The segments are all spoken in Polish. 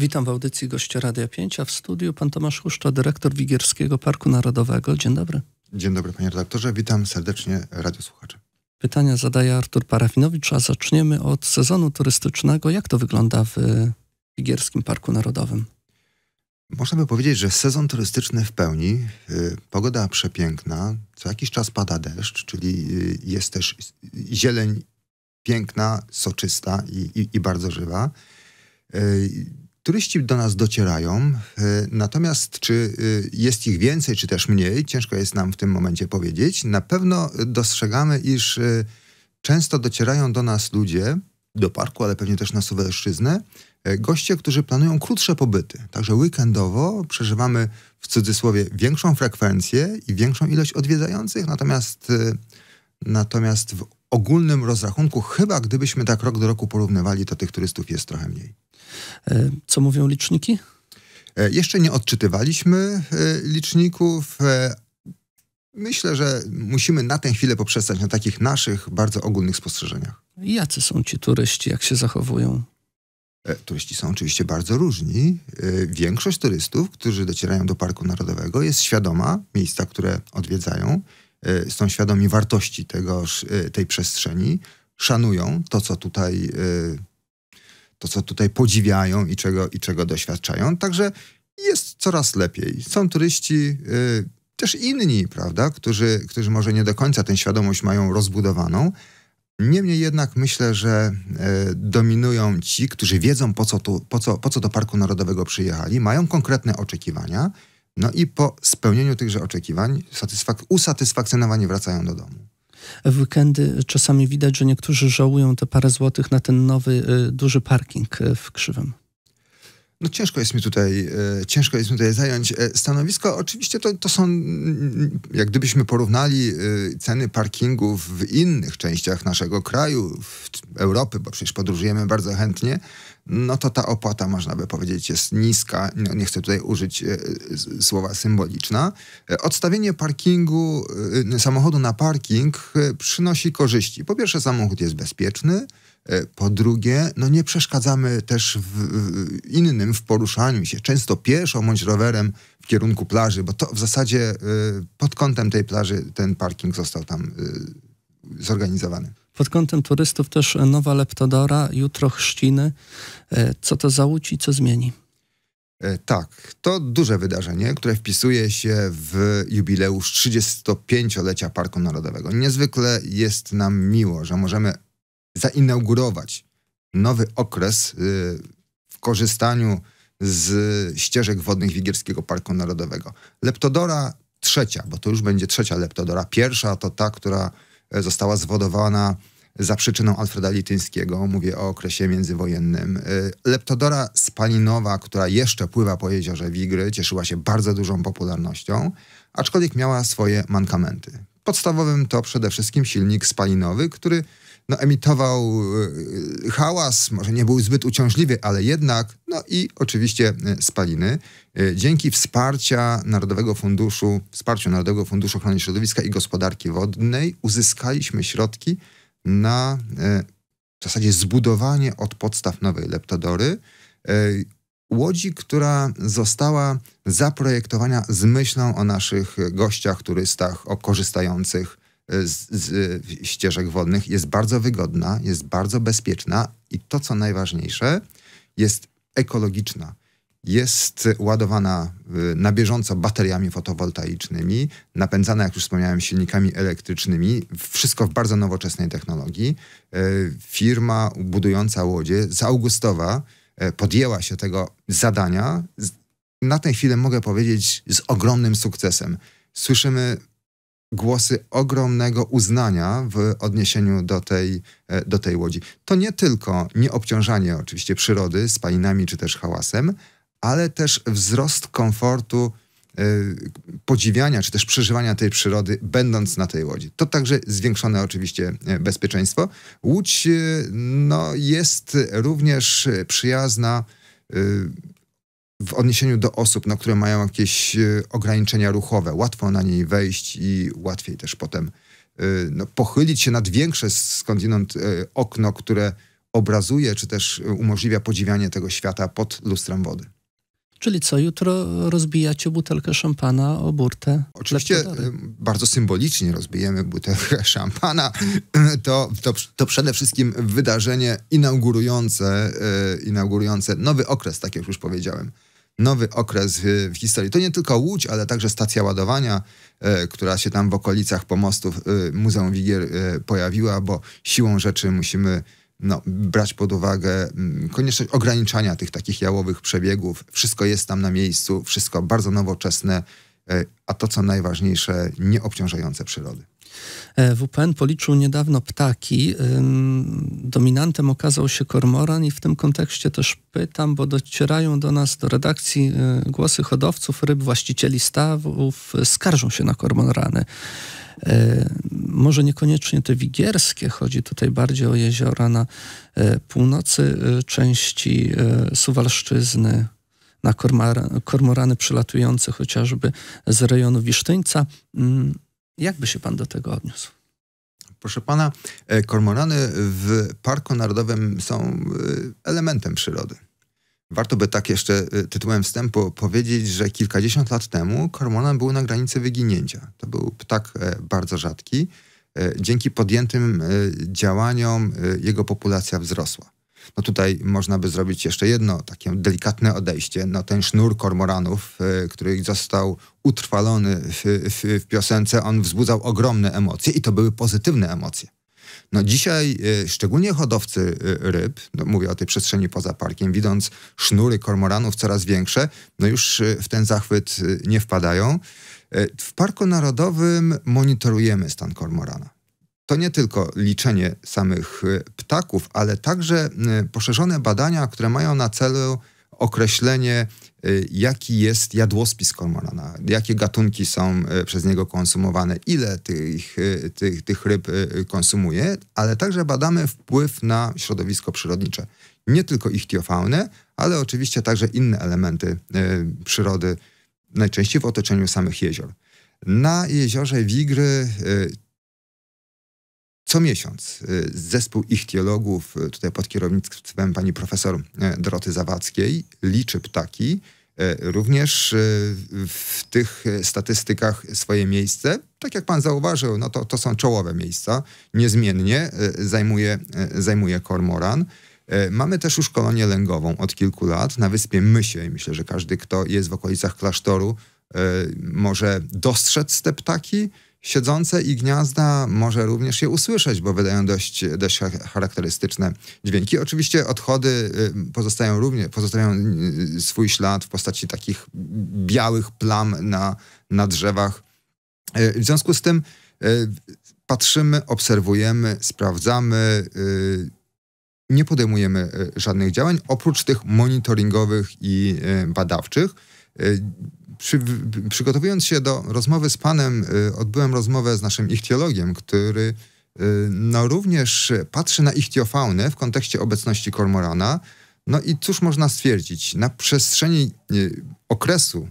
Witam w audycji gościa Radia 5, a w studiu pan Tomasz Huszcza, dyrektor Wigierskiego Parku Narodowego. Dzień dobry. Dzień dobry panie redaktorze, witam serdecznie radiosłuchaczy. Pytania zadaje Artur Parafinowicz, a zaczniemy od sezonu turystycznego. Jak to wygląda w Wigierskim Parku Narodowym? Można by powiedzieć, że sezon turystyczny w pełni. Y, pogoda przepiękna, co jakiś czas pada deszcz, czyli y, jest też zieleń piękna, soczysta i, i, i bardzo żywa. Y, turyści do nas docierają, e, natomiast czy e, jest ich więcej, czy też mniej, ciężko jest nam w tym momencie powiedzieć. Na pewno dostrzegamy, iż e, często docierają do nas ludzie, do parku, ale pewnie też na Suwalszczyznę, goście, którzy planują krótsze pobyty. Także weekendowo przeżywamy w cudzysłowie większą frekwencję i większą ilość odwiedzających, natomiast, natomiast w ogólnym rozrachunku, chyba gdybyśmy tak rok do roku porównywali, to tych turystów jest trochę mniej. E, co mówią liczniki? E, jeszcze nie odczytywaliśmy e, liczników. Myślę, że musimy na tę chwilę poprzestać na takich naszych bardzo ogólnych spostrzeżeniach. Jacy są ci turyści, jak się zachowują? Turyści są oczywiście bardzo różni. Większość turystów, którzy docierają do Parku Narodowego, jest świadoma miejsca, które odwiedzają, są świadomi wartości tegoż, tej przestrzeni, szanują to, co tutaj to, co tutaj podziwiają i czego, i czego doświadczają. Także jest coraz lepiej. Są turyści y, też inni, prawda, którzy, którzy może nie do końca tę świadomość mają rozbudowaną. Niemniej jednak myślę, że y, dominują ci, którzy wiedzą, po co, tu, po, co, po co do Parku Narodowego przyjechali, mają konkretne oczekiwania, no i po spełnieniu tychże oczekiwań usatysfakcjonowani wracają do domu. W weekendy czasami widać, że niektórzy żałują te parę złotych na ten nowy, y, duży parking y, w Krzywym no ciężko jest mi tutaj, e, ciężko jest mi tutaj zająć e, stanowisko. Oczywiście to, to są, jak gdybyśmy porównali e, ceny parkingów w innych częściach naszego kraju, w Europy, bo przecież podróżujemy bardzo chętnie, no to ta opłata, można by powiedzieć, jest niska. No, nie chcę tutaj użyć e, słowa symboliczna. E, odstawienie parkingu, e, samochodu na parking przynosi korzyści. Po pierwsze, samochód jest bezpieczny, E, po drugie, no nie przeszkadzamy też w, w innym w poruszaniu się, często pieszo bądź rowerem w kierunku plaży, bo to w zasadzie e, pod kątem tej plaży ten parking został tam e, zorganizowany. Pod kątem turystów też Nowa Leptodora, jutro Chrzciny. Co to załóci, co zmieni? Tak, to duże wydarzenie, które wpisuje się w jubileusz 35-lecia Parku Narodowego. Niezwykle jest nam miło, że możemy zainaugurować nowy okres y, w korzystaniu z ścieżek wodnych Wigierskiego Parku Narodowego. Leptodora trzecia, bo to już będzie trzecia Leptodora. Pierwsza to ta, która e, została zwodowana za przyczyną Alfreda Lityńskiego, mówię o okresie międzywojennym. E, Leptodora spalinowa, która jeszcze pływa po jeziorze Wigry, cieszyła się bardzo dużą popularnością, aczkolwiek miała swoje mankamenty. Podstawowym to przede wszystkim silnik spalinowy, który no, emitował y, hałas, może nie był zbyt uciążliwy, ale jednak, no i oczywiście y, spaliny. Y, dzięki wsparcia Narodowego Funduszu, wsparciu Narodowego Funduszu Ochrony Środowiska i Gospodarki Wodnej uzyskaliśmy środki na w zasadzie zbudowanie od podstaw nowej leptodory. Łodzi, która została zaprojektowana z myślą o naszych gościach, turystach, o korzystających z, z ścieżek wodnych jest bardzo wygodna, jest bardzo bezpieczna i to, co najważniejsze, jest ekologiczna. Jest ładowana y, na bieżąco bateriami fotowoltaicznymi, napędzana, jak już wspomniałem, silnikami elektrycznymi. Wszystko w bardzo nowoczesnej technologii. Y, firma budująca łodzie z Augustowa y, podjęła się tego zadania. Na tę chwilę mogę powiedzieć z ogromnym sukcesem. Słyszymy głosy ogromnego uznania w odniesieniu do tej, e, do tej łodzi. To nie tylko nieobciążanie oczywiście przyrody spalinami czy też hałasem, ale też wzrost komfortu e, podziwiania czy też przeżywania tej przyrody, będąc na tej łodzi. To także zwiększone oczywiście e, bezpieczeństwo. Łódź no, jest również przyjazna w odniesieniu do osób, na które mają jakieś e, ograniczenia ruchowe, łatwo na niej wejść i łatwiej też potem e, no, pochylić się nad większe skądinąd e, okno, które obrazuje czy też umożliwia podziwianie tego świata pod lustrem wody. Czyli co, jutro rozbijacie butelkę szampana o burtę? Oczywiście bardzo symbolicznie rozbijemy butelkę szampana. To, to, to przede wszystkim wydarzenie inaugurujące, inaugurujące nowy okres, tak jak już powiedziałem nowy okres w historii. To nie tylko Łódź, ale także stacja ładowania, e, która się tam w okolicach pomostów e, Muzeum Wigier e, pojawiła, bo siłą rzeczy musimy no, brać pod uwagę konieczność ograniczania tych takich jałowych przebiegów. Wszystko jest tam na miejscu, wszystko bardzo nowoczesne, E, a to co najważniejsze, nieobciążające przyrody. E, WPN policzył niedawno ptaki. Dominantem okazał się kormoran i w tym kontekście też pytam, bo docierają do nas, do redakcji e, głosy hodowców ryb, właścicieli stawów, skarżą się na kormorany. Może niekoniecznie te wigierskie, chodzi tutaj bardziej o jeziora na północy części Suwalszczyzny, na kormorany przylatujące chociażby z rejonu Wisztyńca. Mm, Jak by się pan do tego odniósł? Proszę pana, e, kormorany w Parku Narodowym są e, elementem przyrody. Warto by tak jeszcze e, tytułem wstępu powiedzieć, że kilkadziesiąt lat temu kormoran był na granicy wyginięcia. To był ptak bardzo rzadki. Dzięki podjętym działaniom jego populacja wzrosła. No tutaj można by zrobić jeszcze jedno takie delikatne odejście no ten sznur kormoranów, e, który został utrwalony w, w, w piosence. On wzbudzał ogromne emocje i to były pozytywne emocje. No dzisiaj e, szczególnie hodowcy e, ryb, no mówię o tej przestrzeni poza parkiem, widząc sznury kormoranów coraz większe, no już w ten zachwyt nie wpadają. W Parku Narodowym monitorujemy stan kormorana to nie tylko liczenie samych y, ptaków, ale także y, poszerzone badania, które mają na celu określenie, y, jaki jest jadłospis kormorana, jakie gatunki są przez niego konsumowane, ile tych, tych, tych ryb konsumuje, ale także badamy wpływ na środowisko przyrodnicze. Nie tylko ichtiofaunę, ale oczywiście także inne elementy przyrody, najczęściej w otoczeniu samych jezior. Na jeziorze Wigry co miesiąc y, zespół ichtiologów, y, tutaj pod kierownictwem pani profesor y, Doroty Zawackiej, liczy ptaki. Również w tych statystykach swoje miejsce, tak jak pan zauważył, no to, to są czołowe miejsca, niezmiennie zajmuje, zajmuje kormoran. Mamy też już kolonię lęgową od kilku lat na wyspie Mysie. Myślę, że każdy, kto jest w okolicach klasztoru, może dostrzec te ptaki. Siedzące i gniazda może również je usłyszeć, bo wydają dość, dość charakterystyczne dźwięki. Oczywiście odchody y, pozostają również, pozostawiają y, swój ślad w postaci takich białych plam na, na drzewach. Y, w związku z tym patrzymy, obserwujemy, sprawdzamy, nie podejmujemy żadnych działań oprócz tych monitoringowych i badawczych przy, przygotowując się do rozmowy z Panem, y, odbyłem rozmowę z naszym ichtiologiem, który y, no, również patrzy na ichtiofaunę w kontekście obecności kormorana. No i cóż można stwierdzić? Na przestrzeni y, okresu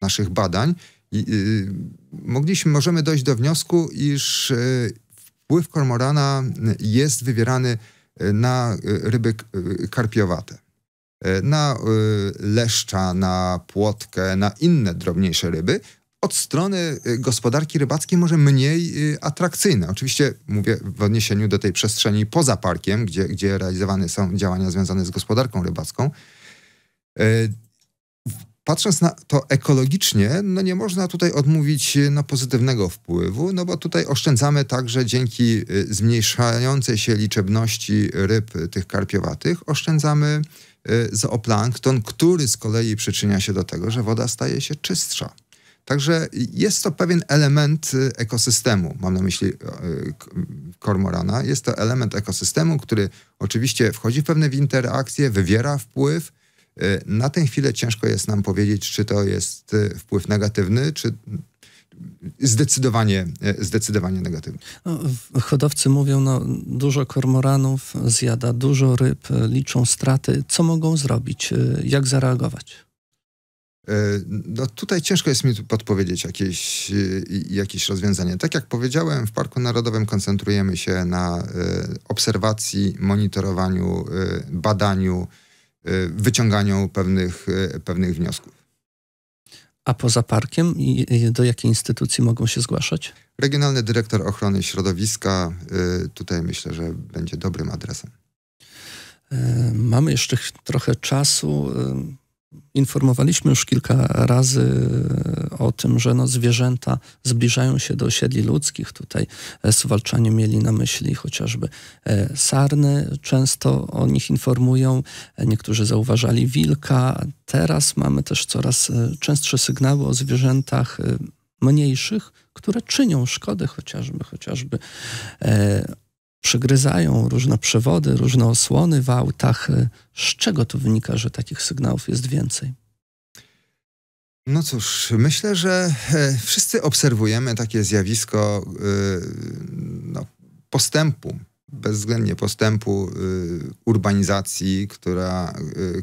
naszych badań mogliśmy, możemy dojść do wniosku, iż wpływ kormorana jest wywierany na ryby karpiowate. E, na e, leszcza, na płotkę, na inne drobniejsze ryby, od strony e, gospodarki rybackiej może mniej atrakcyjne. Oczywiście mówię w odniesieniu do tej przestrzeni poza parkiem, gdzie, gdzie realizowane są działania związane z gospodarką rybacką. Patrząc na to ekologicznie, no nie można tutaj odmówić no, pozytywnego wpływu, no bo tutaj oszczędzamy także dzięki zmniejszającej się liczebności ryb tych karpiowatych, oszczędzamy Y, zooplankton, który z kolei przyczynia się do tego, że woda staje się czystsza. Także jest to pewien element y, ekosystemu, mam na myśli y, kormorana. Jest to element ekosystemu, który oczywiście wchodzi w pewne interakcje, wywiera wpływ. Na tę chwilę ciężko jest nam powiedzieć, czy to jest wpływ negatywny, czy zdecydowanie, e, zdecydowanie negatywnie. No, hodowcy mówią, no dużo kormoranów zjada, dużo ryb, e, liczą straty. Co mogą zrobić? E, jak zareagować? No tutaj ciężko jest mi podpowiedzieć jakieś, jakieś rozwiązanie. Tak jak powiedziałem, w Parku Narodowym koncentrujemy się na obserwacji, monitorowaniu, badaniu, wyciąganiu pewnych, pewnych wniosków. A poza parkiem do jakiej instytucji mogą się zgłaszać? Regionalny dyrektor ochrony środowiska y, tutaj myślę, że będzie dobrym adresem. E, mamy jeszcze trochę czasu. Y, Informowaliśmy już kilka razy e, o tym, że no zwierzęta zbliżają się do osiedli ludzkich. Tutaj e, suwalczanie mieli na myśli chociażby e, sarny. Często o nich informują. Niektórzy zauważali wilka. Teraz mamy też coraz częstsze sygnały o zwierzętach mniejszych, które czynią szkodę chociażby, chociażby przygryzają różne przewody, różne osłony w autach. Y, z czego to wynika, że takich sygnałów jest więcej? No cóż, myślę, że e, wszyscy obserwujemy takie zjawisko y, no, postępu, bezwzględnie postępu y, urbanizacji, która,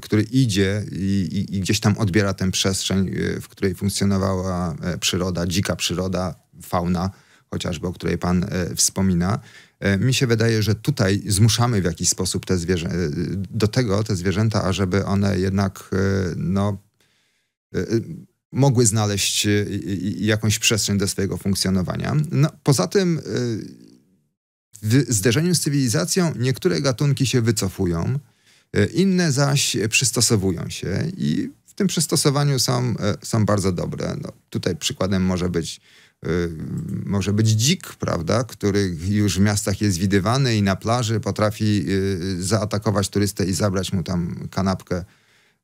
który idzie i, i gdzieś tam odbiera tę przestrzeń, w której funkcjonowała e, przyroda, dzika przyroda, fauna, chociażby o której Pan e, wspomina. E, mi się wydaje, że tutaj zmuszamy w jakiś sposób te zwierzę, e, do tego te zwierzęta, ażeby one jednak e, no, mogły znaleźć jakąś przestrzeń do swojego funkcjonowania. No, poza tym, w zderzeniu z cywilizacją niektóre gatunki się wycofują, inne zaś przystosowują się i w tym przystosowaniu są, są bardzo dobre. No, tutaj przykładem może być Y, może być dzik, prawda, który już w miastach jest widywany i na plaży potrafi y, zaatakować turystę i zabrać mu tam kanapkę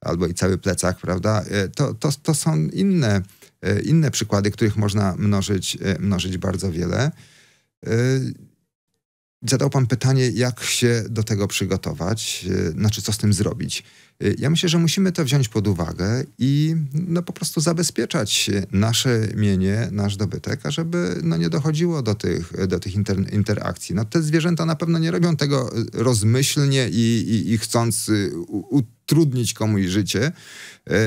albo i cały plecak, prawda? Y, to, to, to są inne, inne przykłady, których można mnożyć, mnożyć bardzo wiele. Zadał pan pytanie, jak się do tego przygotować, y, znaczy co z tym zrobić. Y, ja myślę, że musimy to wziąć pod uwagę i no, po prostu zabezpieczać y, nasze mienie, nasz dobytek, ażeby no, nie dochodziło do tych, do tych inter, interakcji. No, te zwierzęta na pewno nie robią tego rozmyślnie i, i, i chcąc utrudnić komuś życie.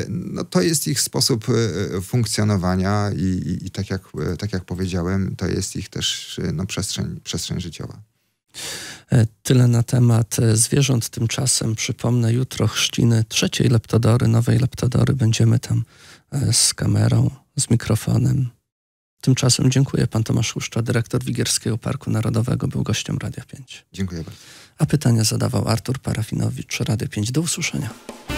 No, to jest ich sposób funkcjonowania i, i, i tak, jak, tak jak powiedziałem, to jest ich też no, przestrzeń, przestrzeń życiowa. E, tyle na temat e, zwierząt. Tymczasem przypomnę, jutro chrzciny trzeciej leptodory, nowej leptodory. Będziemy tam e, z kamerą, z mikrofonem. Tymczasem dziękuję. Pan Tomasz Huszcza, dyrektor Wigierskiego Parku Narodowego, był gościem Radia 5. Dziękuję bardzo. A pytania zadawał Artur Parafinowicz, Radio 5. Do usłyszenia.